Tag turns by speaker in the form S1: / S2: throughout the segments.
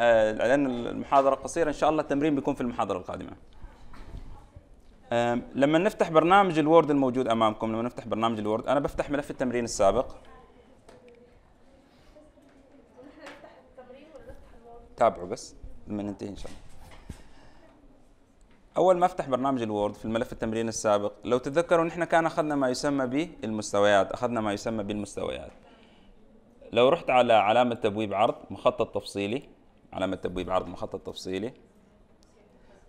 S1: آه، لأن المحاضرة قصيرة إن شاء الله التمرين بيكون في المحاضرة القادمة لما نفتح برنامج الوورد الموجود أمامكم لما نفتح برنامج الوورد أنا بفتح ملف التمرين السابق تابعوا بس لما ننتهي إن شاء الله اول ما افتح برنامج الوورد في الملف التمرين السابق لو تتذكروا نحن كان اخذنا ما يسمى بالمستويات اخذنا ما يسمى بالمستويات لو رحت على علامه تبويب عرض مخطط تفصيلي علامة تبويب عرض مخطط تفصيلي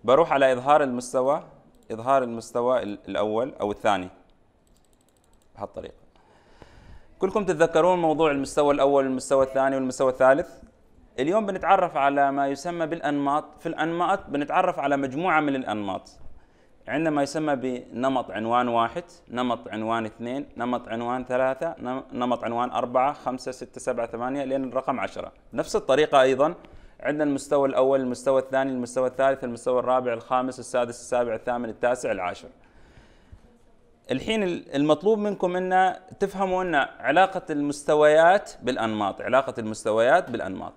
S1: بروح على إظهار المستوى إظهار المستوى الأول أو الثاني بهالطريقة كلكم تتذكرون موضوع المستوى الأول والمستوى الثاني والمستوى الثالث اليوم بنتعرف على ما يسمى بالأنماط في الأنماط بنتعرف على مجموعة من الأنماط عندنا ما يسمى بنمط عنوان واحد نمط عنوان اثنين نمط عنوان ثلاثة نمط عنوان أربعة خمسة ستة سبعة ثمانية لين الرقم عشرة نفس الطريقة أيضا عندنا المستوى الاول المستوى الثاني المستوى الثالث المستوى الرابع الخامس السادس السابع الثامن التاسع العاشر الحين المطلوب منكم ان تفهموا ان علاقه المستويات بالانماط علاقه المستويات بالانماط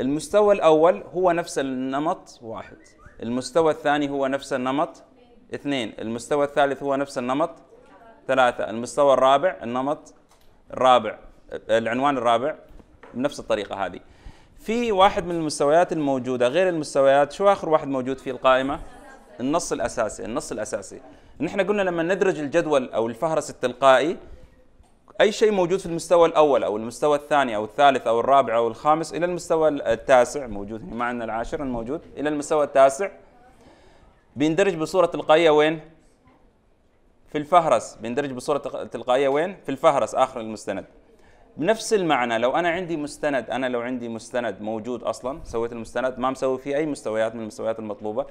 S1: المستوى الاول هو نفس النمط واحد المستوى الثاني هو نفس النمط اثنين المستوى الثالث هو نفس النمط ثلاثة المستوى الرابع النمط الرابع العنوان الرابع بنفس الطريقة هذه في واحد من المستويات الموجودة غير المستويات شو آخر واحد موجود في القائمة؟ النص الأساسي النص الأساسي نحن قلنا لما ندرج الجدول أو الفهرس التلقائي أي شيء موجود في المستوى الأول أو المستوى الثاني أو الثالث أو الرابع أو الخامس إلى المستوى التاسع موجود هنا ما عندنا العاشر الموجود إلى المستوى التاسع بيندرج بصورة تلقائية وين؟ في الفهرس بيندرج بصورة تلقائية وين؟ في الفهرس آخر المستند بنفس المعنى لو انا عندي مستند انا لو عندي مستند موجود اصلا سويت المستند ما مسوي فيه اي مستويات من المستويات المطلوبه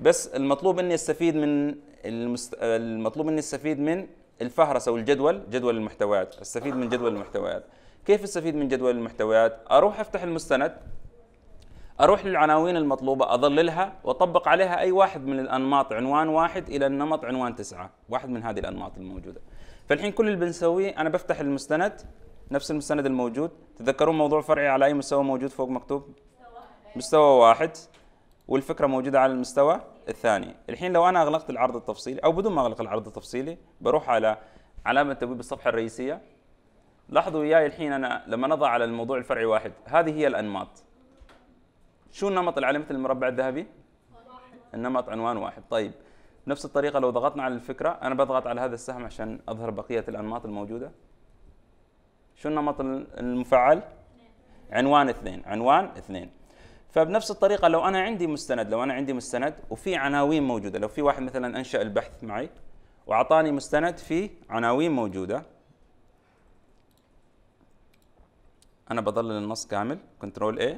S1: بس المطلوب اني استفيد من المست... المطلوب اني استفيد من الفهرس او الجدول جدول المحتويات استفيد من جدول المحتويات كيف استفيد من جدول المحتويات اروح افتح المستند اروح للعناوين المطلوبه اظللها واطبق عليها اي واحد من الانماط عنوان واحد الى النمط عنوان تسعه واحد من هذه الانماط الموجوده فالحين كل اللي بنسويه انا بفتح المستند نفس المستند الموجود تذكرون موضوع فرعي على أي مستوى موجود فوق مكتوب مستوى واحد والفكرة موجودة على المستوى الثاني الحين لو أنا أغلقت العرض التفصيلي أو بدون ما أغلق العرض التفصيلي بروح على علامة تبويب الصفحة الرئيسية لاحظوا وياي الحين أنا لما نضع على الموضوع الفرعي واحد هذه هي الأنماط شو النمط العلامة المربع الذهبي؟ النمط عنوان واحد طيب نفس الطريقة لو ضغطنا على الفكرة أنا بضغط على هذا السهم عشان أظهر بقية الأنماط الموجودة شو النمط المفعل؟ عنوان اثنين عنوان اثنين فبنفس الطريقه لو انا عندي مستند لو انا عندي مستند وفي عناوين موجوده لو في واحد مثلا انشا البحث معي واعطاني مستند فيه عناوين موجوده انا بضلل النص كامل كنترول A.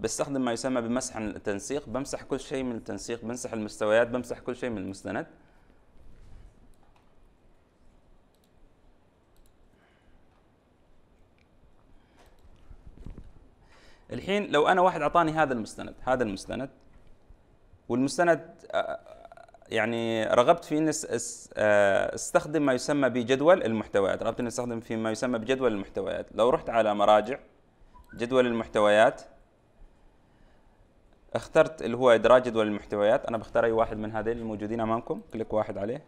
S1: بستخدم ما يسمى بمسح التنسيق بمسح كل شيء من التنسيق بمسح المستويات بمسح كل شيء من المستند الحين لو انا واحد اعطاني هذا المستند هذا المستند والمستند آه، يعني رغبت في اني آه، استخدم ما يسمى بجدول المحتويات رغبت اني استخدم في ما يسمى بجدول المحتويات لو رحت على مراجع جدول المحتويات اخترت اللي هو ادراج جدول المحتويات انا بختار اي واحد من هذين الموجودين امامكم كليك واحد عليه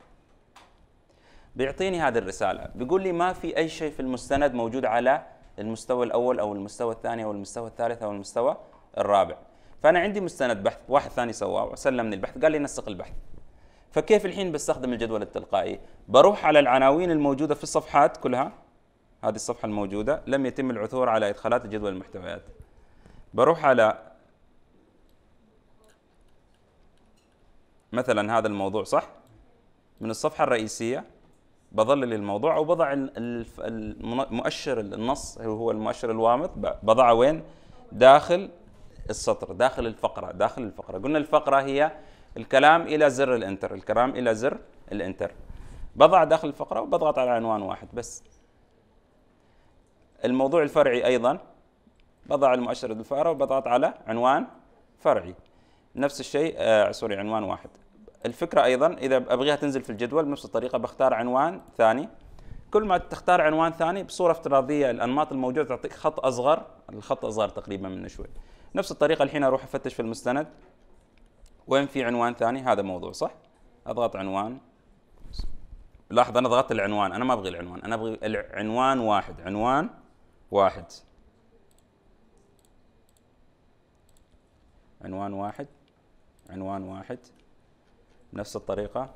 S1: بيعطيني هذه الرساله بيقول لي ما في اي شيء في المستند موجود على المستوى الاول او المستوى الثاني او المستوى الثالث او المستوى الرابع فانا عندي مستند بحث واحد ثاني سواه وسلمني البحث قال لي نسق البحث فكيف الحين بستخدم الجدول التلقائي بروح على العناوين الموجوده في الصفحات كلها هذه الصفحه الموجوده لم يتم العثور على ادخالات الجدول المحتويات بروح على مثلا هذا الموضوع صح من الصفحه الرئيسيه بظلل الموضوع وبضع المؤشر النص هو المؤشر الوامض بضعه وين داخل السطر داخل الفقره داخل الفقره قلنا الفقره هي الكلام الى زر الانتر الكلام الى زر الانتر بضع داخل الفقره وبضغط على عنوان واحد بس الموضوع الفرعي ايضا بضع المؤشر الفقره وبضغط على عنوان فرعي نفس الشيء آه سوري عنوان واحد الفكره ايضا اذا ابغيها تنزل في الجدول بنفس الطريقه بختار عنوان ثاني كل ما تختار عنوان ثاني بصوره افتراضيه الانماط الموجوده تعطيك خط اصغر الخط اصغر تقريبا من شوي نفس الطريقه الحين اروح افتش في المستند وين في عنوان ثاني هذا موضوع صح اضغط عنوان لاحظ انا ضغطت العنوان انا ما ابغي العنوان انا ابغي العنوان واحد عنوان واحد عنوان واحد عنوان واحد نفس الطريقه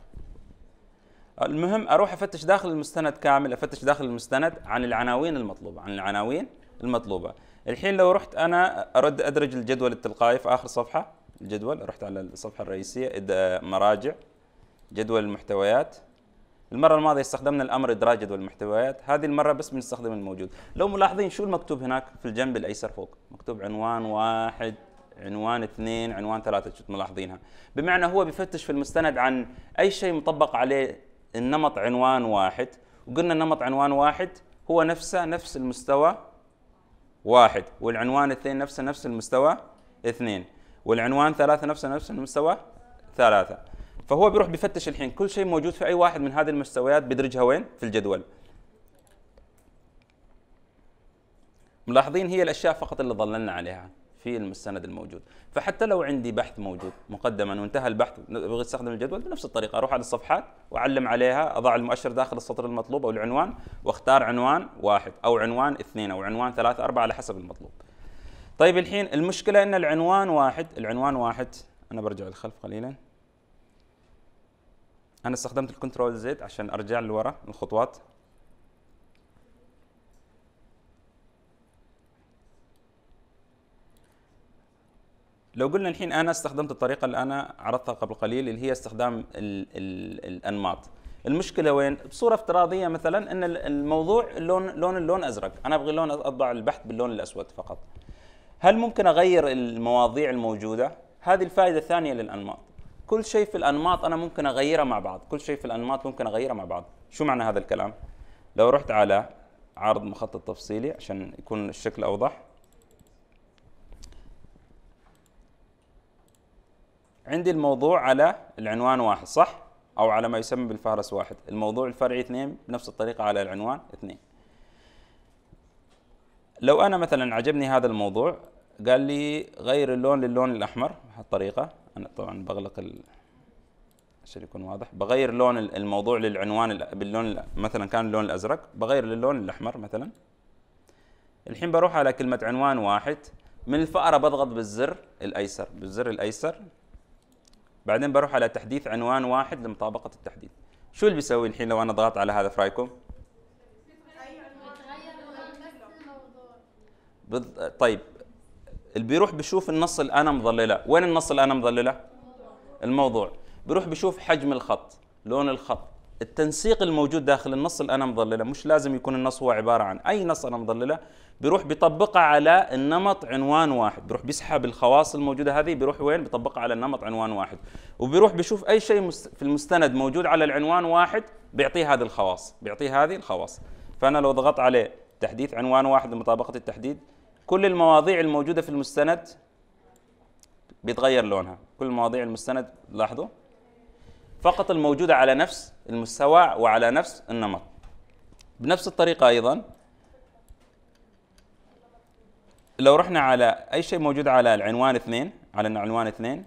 S1: المهم اروح افتش داخل المستند كامل افتش داخل المستند عن العناوين المطلوبه عن العناوين المطلوبه الحين لو رحت انا ارد ادرج الجدول التلقائي في اخر صفحه الجدول رحت على الصفحه الرئيسيه مراجع جدول المحتويات المرة الماضية استخدمنا الأمر إدراج جدول المحتويات، هذه المرة بس بنستخدم الموجود، لو ملاحظين شو المكتوب هناك في الجنب الأيسر فوق؟ مكتوب عنوان واحد عنوان اثنين عنوان ثلاثة شو ملاحظينها بمعنى هو بيفتش في المستند عن أي شيء مطبق عليه النمط عنوان واحد وقلنا النمط عنوان واحد هو نفسه نفس المستوى واحد والعنوان اثنين نفسه نفس المستوى اثنين والعنوان ثلاثة نفسه نفس المستوى ثلاثة فهو بيروح بيفتش الحين كل شيء موجود في أي واحد من هذه المستويات بيدرجها وين في الجدول ملاحظين هي الأشياء فقط اللي ظللنا عليها في المستند الموجود فحتى لو عندي بحث موجود مقدما وانتهى البحث بغيت استخدم الجدول بنفس الطريقه اروح على الصفحات واعلم عليها اضع المؤشر داخل السطر المطلوب او العنوان واختار عنوان واحد او عنوان اثنين او عنوان ثلاثة أربعة على حسب المطلوب طيب الحين المشكله ان العنوان واحد العنوان واحد انا برجع للخلف قليلا انا استخدمت الكنترول زد عشان ارجع لورا الخطوات لو قلنا الحين انا استخدمت الطريقه اللي انا عرضتها قبل قليل اللي هي استخدام ال ال الانماط المشكله وين بصوره افتراضيه مثلا ان الموضوع اللون لون اللون ازرق انا ابغى لون اطبع البحث باللون الاسود فقط هل ممكن اغير المواضيع الموجوده هذه الفائده الثانيه للانماط كل شيء في الانماط انا ممكن اغيره مع بعض كل شيء في الانماط ممكن اغيره مع بعض شو معنى هذا الكلام لو رحت على عرض مخطط تفصيلي عشان يكون الشكل اوضح عندي الموضوع على العنوان واحد صح؟ أو على ما يسمى بالفهرس واحد الموضوع الفرعي اثنين بنفس الطريقة على العنوان اثنين لو أنا مثلا عجبني هذا الموضوع قال لي غير اللون للون الأحمر بهالطريقة أنا طبعا بغلق ال... عشان يكون واضح بغير لون الموضوع للعنوان باللون مثلا كان اللون الازرق بغير للون الاحمر مثلا الحين بروح على كلمه عنوان واحد من الفأرة بضغط بالزر الايسر بالزر الايسر بعدين بروح على تحديث عنوان واحد لمطابقه التحديث شو اللي بيسوي الحين لو انا ضغط على هذا في رايكم طيب اللي بيروح بيشوف النص اللي أنا مظلله وين النص اللي أنا مظلله الموضوع بيروح بيشوف حجم الخط لون الخط التنسيق الموجود داخل النص اللي انا مضلله مش لازم يكون النص هو عباره عن اي نص انا مضلله بيروح بيطبقها على النمط عنوان واحد بيروح بيسحب الخواص الموجوده هذه بيروح وين بيطبقها على النمط عنوان واحد وبيروح بيشوف اي شيء في المستند موجود على العنوان واحد بيعطيه هذه الخواص بيعطيه هذه الخواص فانا لو ضغطت عليه تحديث عنوان واحد لمطابقه التحديد كل المواضيع الموجوده في المستند بيتغير لونها كل مواضيع المستند لاحظوا فقط الموجودة على نفس المستوى وعلى نفس النمط بنفس الطريقة أيضا لو رحنا على أي شيء موجود على العنوان اثنين على العنوان اثنين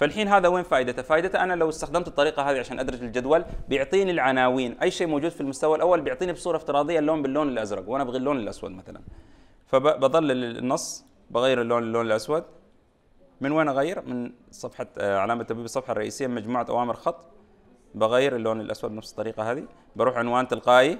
S1: فالحين هذا وين فائدته؟ فائدته أنا لو استخدمت الطريقة هذه عشان أدرج الجدول بيعطيني العناوين أي شيء موجود في المستوى الأول بيعطيني بصورة افتراضية اللون باللون الأزرق وأنا أبغي اللون الأسود مثلا فبظل النص بغير اللون اللون الأسود من وين اغير من صفحه آه، علامه تبويب الصفحه الرئيسيه من مجموعه اوامر خط بغير اللون الاسود بنفس الطريقه هذه بروح عنوان تلقائي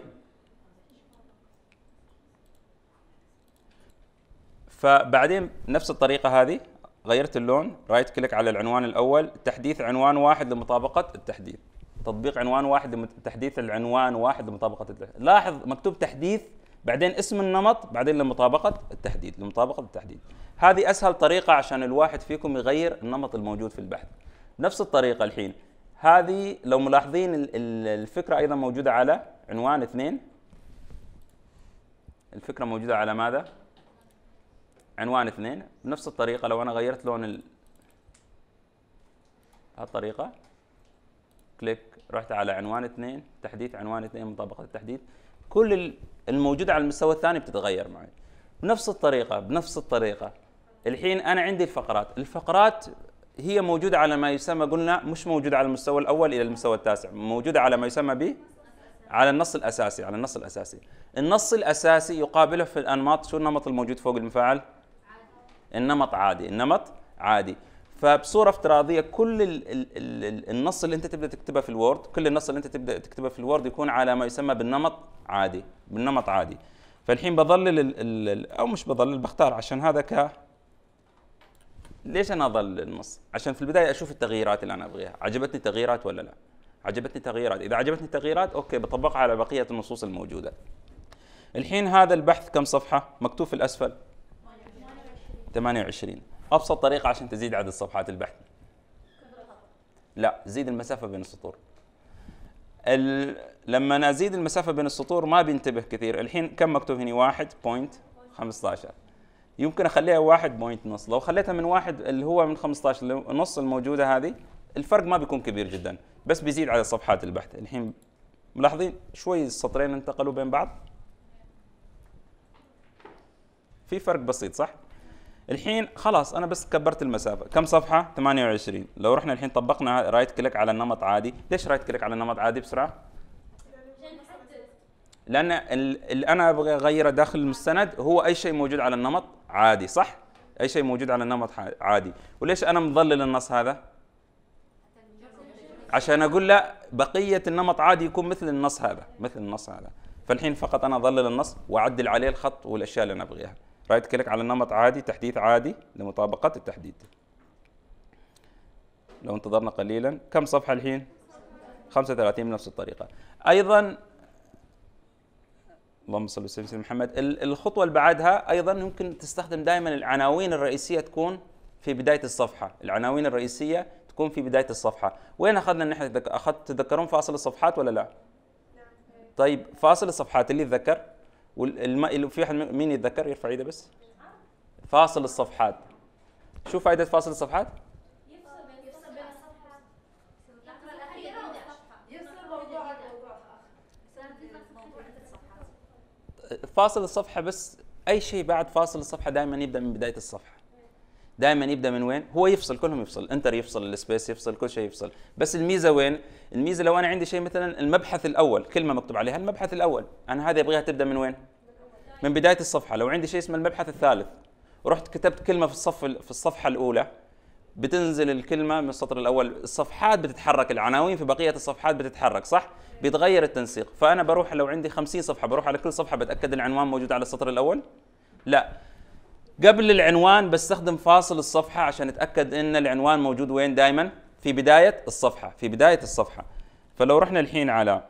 S1: فبعدين نفس الطريقه هذه غيرت اللون رايت كليك على العنوان الاول تحديث عنوان واحد لمطابقه التحديث تطبيق عنوان واحد تحديث العنوان واحد لمطابقه التحديث لاحظ مكتوب تحديث بعدين اسم النمط بعدين لمطابقه التحديد لمطابقه التحديد هذه اسهل طريقه عشان الواحد فيكم يغير النمط الموجود في البحث نفس الطريقه الحين هذه لو ملاحظين الفكره ايضا موجوده على عنوان اثنين الفكره موجوده على ماذا عنوان اثنين نفس الطريقه لو انا غيرت لون ال... هالطريقه كليك رحت على عنوان اثنين تحديث عنوان اثنين مطابقه التحديث كل الموجوده على المستوى الثاني بتتغير معي بنفس الطريقه بنفس الطريقه الحين انا عندي الفقرات الفقرات هي موجوده على ما يسمى قلنا مش موجوده على المستوى الاول الى المستوى التاسع موجوده على ما يسمى ب على النص الاساسي على النص الاساسي النص الاساسي يقابله في الانماط شو النمط الموجود فوق المفاعل النمط عادي النمط عادي فبصوره افتراضيه كل ال ال الـ النص اللي انت تبدا تكتبه في الوورد كل النص اللي انت تبدا تكتبه في الوورد يكون على ما يسمى بالنمط عادي بالنمط عادي فالحين بظلل الـ الـ او مش بظلل بختار عشان هذا ك ليش انا اظلل النص عشان في البدايه اشوف التغييرات اللي انا ابغيها عجبتني التغييرات ولا لا عجبتني التغييرات اذا عجبتني التغييرات اوكي بطبقها على بقيه النصوص الموجوده الحين هذا البحث كم صفحه مكتوب في الاسفل 28 ابسط طريقه عشان تزيد عدد صفحات البحث لا زيد المسافه بين السطور ال... لما ازيد المسافه بين السطور ما بينتبه كثير الحين كم مكتوب هنا واحد بوينت 15 يمكن اخليها واحد بوينت نص لو خليتها من واحد اللي هو من 15 نص الموجوده هذه الفرق ما بيكون كبير جدا بس بيزيد على صفحات البحث الحين ملاحظين شوي السطرين انتقلوا بين بعض في فرق بسيط صح؟ الحين خلاص انا بس كبرت المسافه كم صفحه 28 لو رحنا الحين طبقنا رايت كليك على النمط عادي ليش رايت كليك على النمط عادي بسرعه لان اللي انا ابغى اغيره داخل المستند هو اي شيء موجود على النمط عادي صح اي شيء موجود على النمط عادي وليش انا مظلل النص هذا عشان اقول لا بقيه النمط عادي يكون مثل النص هذا مثل النص هذا فالحين فقط انا اظلل النص واعدل عليه الخط والاشياء اللي انا ابغيها رايت كليك على نمط عادي تحديث عادي لمطابقة التحديد لو انتظرنا قليلا كم صفحة الحين 35 بنفس الطريقة أيضا اللهم صل وسلم على محمد الخطوة اللي بعدها أيضا يمكن تستخدم دائما العناوين الرئيسية تكون في بداية الصفحة العناوين الرئيسية تكون في بداية الصفحة وين أخذنا نحن أخذت تذكرون فاصل الصفحات ولا لا نعم. طيب فاصل الصفحات اللي ذكر والماء في واحد مين يتذكر يرفع ايده بس فاصل الصفحات شو فائده فاصل الصفحات فاصل الصفحه بس اي شيء بعد فاصل الصفحه دائما يبدا من بدايه الصفحه دايما يبدا من وين هو يفصل كلهم يفصل انتر يفصل السبيس يفصل كل شيء يفصل بس الميزه وين الميزه لو انا عندي شيء مثلا المبحث الاول كلمه مكتوب عليها المبحث الاول انا هذه ابغيها تبدا من وين من بدايه الصفحه لو عندي شيء اسمه المبحث الثالث رحت كتبت كلمه في الصف في الصفحه الاولى بتنزل الكلمه من السطر الاول الصفحات بتتحرك العناوين في بقيه الصفحات بتتحرك صح بيتغير التنسيق فانا بروح لو عندي 50 صفحه بروح على كل صفحه بتاكد العنوان موجود على السطر الاول لا قبل العنوان بستخدم فاصل الصفحة عشان اتأكد ان العنوان موجود وين دائما في بداية الصفحة في بداية الصفحة فلو رحنا الحين على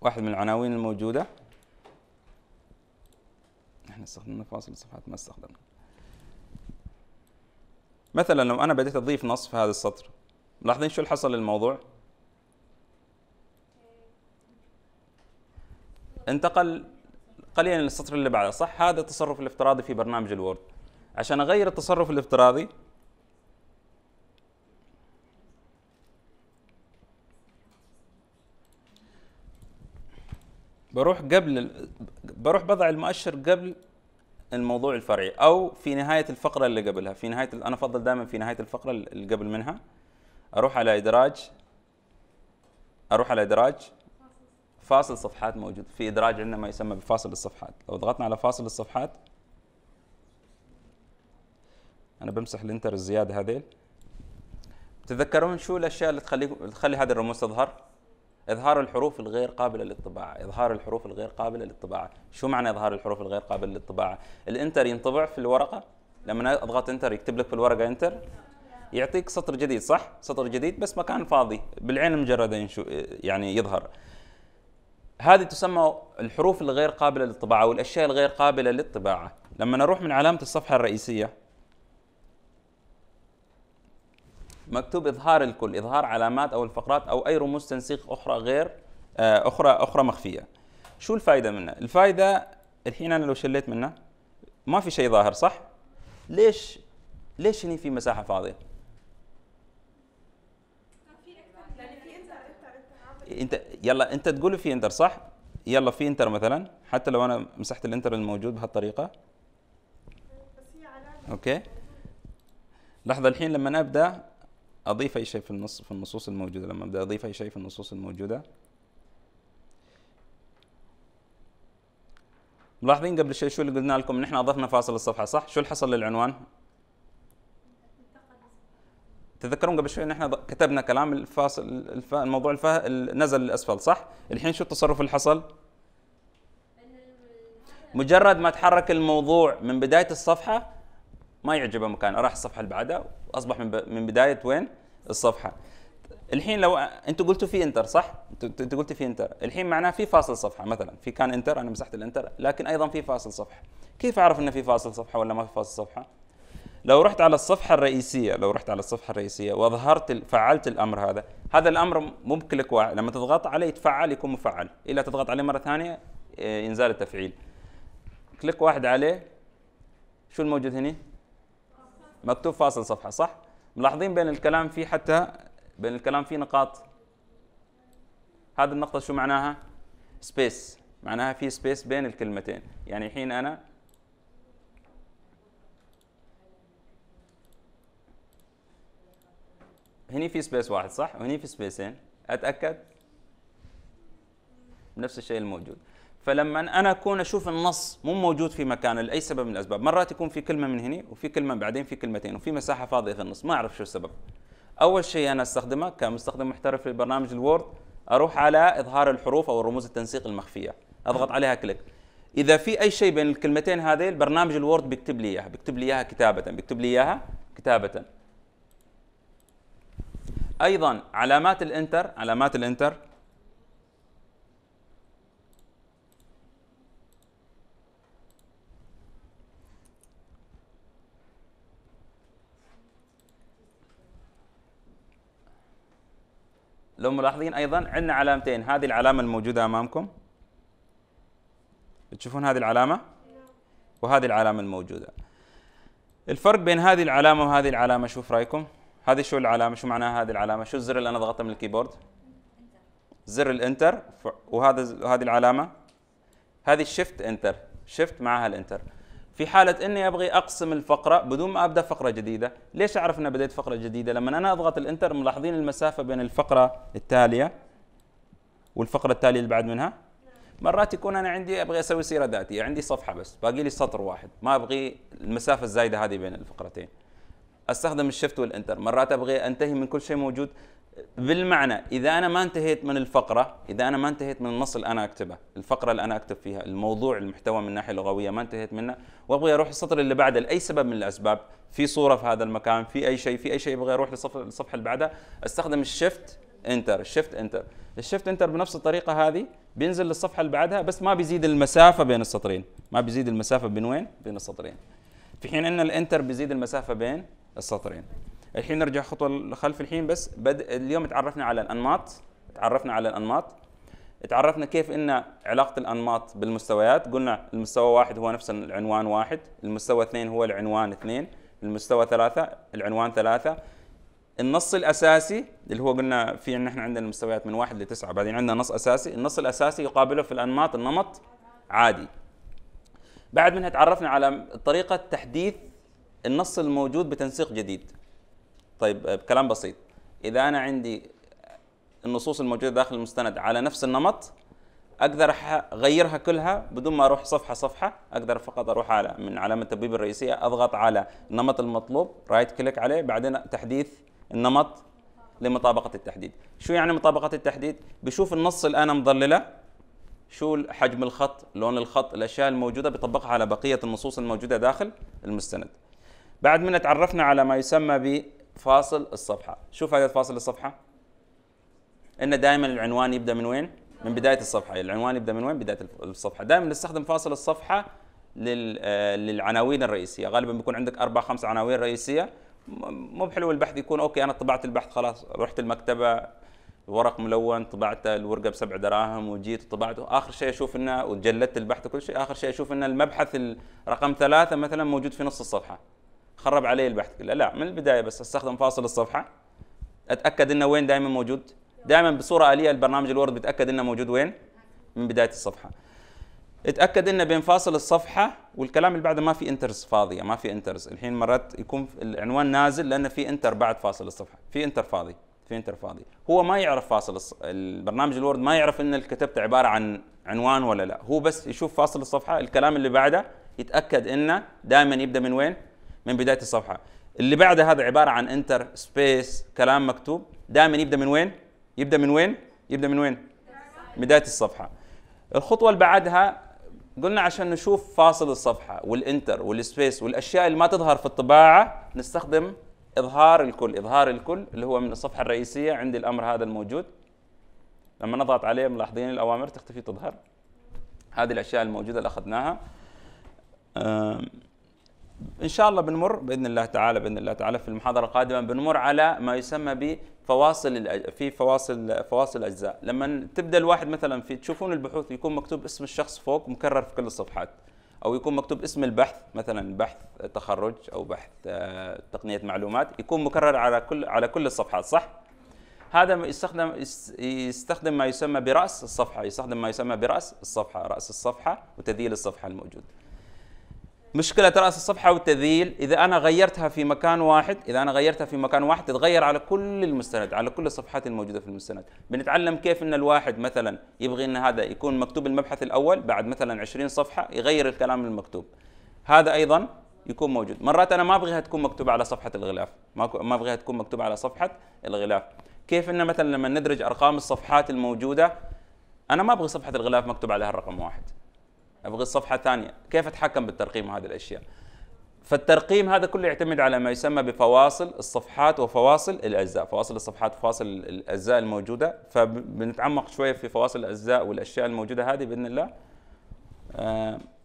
S1: واحد من العناوين الموجودة احنا استخدمنا فاصل الصفحات ما استخدمنا مثلا لو انا بديت اضيف نص في هذا السطر ملاحظين شو اللي حصل للموضوع انتقل قليلا للسطر اللي بعده صح هذا التصرف الافتراضي في برنامج الوورد عشان اغير التصرف الافتراضي بروح قبل بروح بضع المؤشر قبل الموضوع الفرعي او في نهايه الفقره اللي قبلها في نهايه انا افضل دائما في نهايه الفقره اللي قبل منها اروح على ادراج اروح على ادراج فاصل صفحات موجود في ادراج عندنا ما يسمى بفاصل الصفحات لو ضغطنا على فاصل الصفحات انا بمسح الانتر الزياده هذيل تتذكرون شو الاشياء اللي تخلي تخلي هذه الرموز تظهر اظهار الحروف الغير قابله للطباعه اظهار الحروف الغير قابله للطباعه شو معنى اظهار الحروف الغير قابله للطباعه الانتر ينطبع في الورقه لما اضغط انتر يكتب لك في الورقه انتر يعطيك سطر جديد صح سطر جديد بس مكان فاضي بالعين المجرده يعني يظهر هذه تسمى الحروف الغير قابلة للطباعة أو الأشياء الغير قابلة للطباعة لما نروح من علامة الصفحة الرئيسية مكتوب إظهار الكل إظهار علامات أو الفقرات أو أي رموز تنسيق أخرى غير آه، أخرى أخرى مخفية شو الفائدة منها؟ الفائدة الحين أنا لو شليت منها ما في شيء ظاهر صح؟ ليش ليش هني في مساحة فاضية؟ انت يلا انت تقول في انتر صح؟ يلا في انتر مثلا حتى لو انا مسحت الانتر الموجود بهالطريقه اوكي لحظه الحين لما ابدا اضيف اي شيء في النص في النصوص الموجوده لما ابدا اضيف اي شيء في النصوص الموجوده ملاحظين قبل شوي شو اللي قلنا لكم نحن اضفنا فاصل الصفحه صح شو اللي حصل للعنوان تذكرون قبل شوي ان احنا كتبنا كلام الفاصل الف... الموضوع الف... نزل للاسفل صح؟ الحين شو التصرف اللي حصل؟ مجرد ما تحرك الموضوع من بدايه الصفحه ما يعجبه مكان راح الصفحه اللي بعدها واصبح من, ب... من بدايه وين؟ الصفحه. الحين لو انتوا قلتوا في انتر صح؟ انتوا قلتوا في انتر، الحين معناه في فاصل صفحه مثلا، في كان انتر انا مسحت الانتر لكن ايضا في فاصل صفحه. كيف اعرف انه في فاصل صفحه ولا ما في فاصل صفحه؟ لو رحت على الصفحة الرئيسية لو رحت على الصفحة الرئيسية وظهرت فعلت الأمر هذا هذا الأمر ممكن لك لما تضغط عليه يتفعل يكون مفعل إلا تضغط عليه مرة ثانية إيه، ينزال التفعيل كليك واحد عليه شو الموجود هنا مكتوب فاصل صفحة صح ملاحظين بين الكلام فيه حتى بين الكلام فيه نقاط هذه النقطة شو معناها سبيس معناها في سبيس بين الكلمتين يعني الحين أنا هني في سبيس واحد صح وهني في سبيسين اتاكد نفس الشيء الموجود فلما انا اكون اشوف النص مو موجود في مكانه لاي سبب من الاسباب مرات يكون في كلمه من هنا وفي كلمه بعدين في كلمتين وفي مساحه فاضيه في النص ما اعرف شو السبب اول شيء انا استخدمه كمستخدم محترف في برنامج الوورد اروح على اظهار الحروف او الرموز التنسيق المخفيه اضغط عليها كليك اذا في اي شيء بين الكلمتين هذه برنامج الوورد بيكتب لي اياها بيكتب لي اياها كتابه بيكتب لي اياها كتابه ايضا علامات الانتر علامات الانتر لو ملاحظين ايضا عندنا علامتين هذه العلامه الموجوده امامكم تشوفون هذه العلامه نعم. وهذه العلامه الموجوده الفرق بين هذه العلامه وهذه العلامه شوف رايكم هذه شو العلامه شو معناها هذه العلامه شو الزر اللي انا ضغطته من الكيبورد زر الانتر وهذا هذه العلامه هذه الشيفت انتر شيفت معها الانتر في حالة اني ابغي اقسم الفقرة بدون ما ابدا فقرة جديدة، ليش اعرف اني بديت فقرة جديدة؟ لما انا اضغط الانتر ملاحظين المسافة بين الفقرة التالية والفقرة التالية اللي بعد منها؟ مرات يكون انا عندي ابغي اسوي سيرة ذاتية، عندي صفحة بس، باقي لي سطر واحد، ما ابغي المسافة الزايدة هذه بين الفقرتين. استخدم الشفت والانتر مرات ابغى انتهي من كل شيء موجود بالمعنى اذا انا ما انتهيت من الفقره اذا انا ما انتهيت من النص اللي انا اكتبه الفقره اللي انا اكتب فيها الموضوع المحتوى من ناحيه لغويه ما انتهيت منه وابغى اروح السطر اللي بعده لاي سبب من الاسباب في صوره في هذا المكان في اي شيء في اي شيء ابغى اروح للصفحه اللي بعدها استخدم الشفت انتر الشفت انتر الشفت انتر بنفس الطريقه هذه بينزل للصفحه اللي بعدها بس ما بيزيد المسافه بين السطرين ما بيزيد المسافه بين وين بين السطرين في حين ان الانتر بيزيد المسافه بين السطرين الحين نرجع خطوه للخلف الحين بس بد... اليوم تعرفنا على الانماط تعرفنا على الانماط تعرفنا كيف ان علاقه الانماط بالمستويات قلنا المستوى واحد هو نفس العنوان واحد المستوى اثنين هو العنوان اثنين المستوى ثلاثة العنوان ثلاثة النص الأساسي اللي هو قلنا في إن إحنا عندنا المستويات من واحد لتسعة بعدين عندنا نص أساسي النص الأساسي يقابله في الأنماط النمط عادي بعد منها تعرفنا على طريقة تحديث النص الموجود بتنسيق جديد طيب آه، بكلام بسيط اذا انا عندي النصوص الموجوده داخل المستند على نفس النمط اقدر اغيرها كلها بدون ما اروح صفحه صفحه اقدر فقط اروح على من علامه التبويب الرئيسيه اضغط على النمط المطلوب رايت كليك عليه بعدين تحديث النمط لمطابقه التحديد شو يعني مطابقه التحديد بشوف النص الان مضلله شو حجم الخط لون الخط الاشياء الموجوده بيطبقها على بقيه النصوص الموجوده داخل المستند بعد منها تعرفنا على ما يسمى بفاصل الصفحه شوف هذا فاصل الصفحه ان دائما العنوان يبدا من وين من بدايه الصفحه العنوان يبدا من وين بدايه الصفحه دائما نستخدم فاصل الصفحه آه، للعناوين الرئيسيه غالبا بيكون عندك اربع خمس عناوين رئيسيه مو بحلو البحث يكون اوكي انا طبعت البحث خلاص رحت المكتبه ورق ملون طبعت الورقه بسبع دراهم وجيت وطبعته اخر شيء اشوف انه وجلدت البحث وكل شيء اخر شيء اشوف ان المبحث رقم ثلاثه مثلا موجود في نص الصفحه خرب علي البحث كله لا من البدايه بس استخدم فاصل الصفحه اتاكد انه وين دائما موجود دائما بصوره اليه البرنامج الوورد بيتاكد انه موجود وين من بدايه الصفحه اتاكد انه بين فاصل الصفحه والكلام اللي بعده ما في انترز فاضيه ما في انترز الحين مرات يكون العنوان نازل لانه في انتر بعد فاصل الصفحه في انتر فاضي في انتر فاضي هو ما يعرف فاصل الص... البرنامج الوورد ما يعرف ان اللي كتبته عباره عن عنوان ولا لا هو بس يشوف فاصل الصفحه الكلام اللي بعده يتاكد انه دائما يبدا من وين من بدايه الصفحه اللي بعد هذا عباره عن انتر سبيس كلام مكتوب دائما يبدا من وين يبدا من وين يبدا من وين بدايه الصفحه الخطوه اللي بعدها قلنا عشان نشوف فاصل الصفحه والانتر والسبيس والاشياء اللي ما تظهر في الطباعه نستخدم اظهار الكل اظهار الكل اللي هو من الصفحه الرئيسيه عندي الامر هذا الموجود لما نضغط عليه ملاحظين الاوامر تختفي تظهر هذه الاشياء الموجوده اللي اخذناها ان شاء الله بنمر باذن الله تعالى باذن الله تعالى في المحاضره القادمه بنمر على ما يسمى بفواصل الأج... في فواصل فواصل الاجزاء لما تبدا الواحد مثلا في تشوفون البحوث يكون مكتوب اسم الشخص فوق مكرر في كل الصفحات او يكون مكتوب اسم البحث مثلا بحث تخرج او بحث آه، تقنيه معلومات يكون مكرر على كل على كل الصفحات صح هذا يستخدم يستخدم ما يسمى براس الصفحه يستخدم ما يسمى براس الصفحه راس الصفحه وتذييل الصفحه الموجود مشكلة رأس الصفحة والتذييل إذا أنا غيرتها في مكان واحد إذا أنا غيرتها في مكان واحد تتغير على كل المستند على كل الصفحات الموجودة في المستند بنتعلم كيف أن الواحد مثلا يبغي أن هذا يكون مكتوب المبحث الأول بعد مثلا 20 صفحة يغير الكلام المكتوب هذا أيضا يكون موجود مرات أنا ما أبغيها تكون مكتوبة على صفحة الغلاف ما أبغيها تكون مكتوبة على صفحة الغلاف كيف أن مثلا لما ندرج أرقام الصفحات الموجودة أنا ما أبغي صفحة الغلاف مكتوب عليها الرقم واحد ابغى صفحه ثانيه كيف اتحكم بالترقيم وهذه الاشياء فالترقيم هذا كله يعتمد على ما يسمى بفواصل الصفحات وفواصل الاجزاء فواصل الصفحات وفواصل الاجزاء الموجوده فبنتعمق شويه في فواصل الاجزاء والاشياء الموجوده هذه باذن الله آه